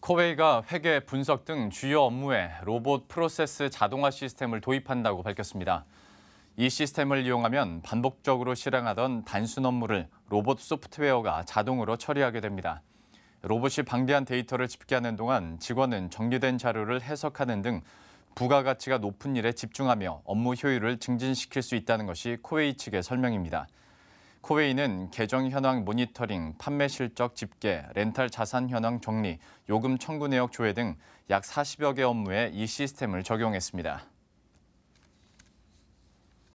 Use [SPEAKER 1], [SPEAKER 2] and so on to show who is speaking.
[SPEAKER 1] 코웨이가 회계, 분석 등 주요 업무에 로봇 프로세스 자동화 시스템을 도입한다고 밝혔습니다. 이 시스템을 이용하면 반복적으로 실행하던 단순 업무를 로봇 소프트웨어가 자동으로 처리하게 됩니다. 로봇이 방대한 데이터를 집계하는 동안 직원은 정리된 자료를 해석하는 등 부가가치가 높은 일에 집중하며 업무 효율을 증진시킬 수 있다는 것이 코웨이 측의 설명입니다. 코웨이는 개정 현황 모니터링, 판매 실적 집계, 렌탈 자산 현황 정리, 요금 청구 내역 조회 등 약 40여 개 업무에 이 시스템을 적용했습니다.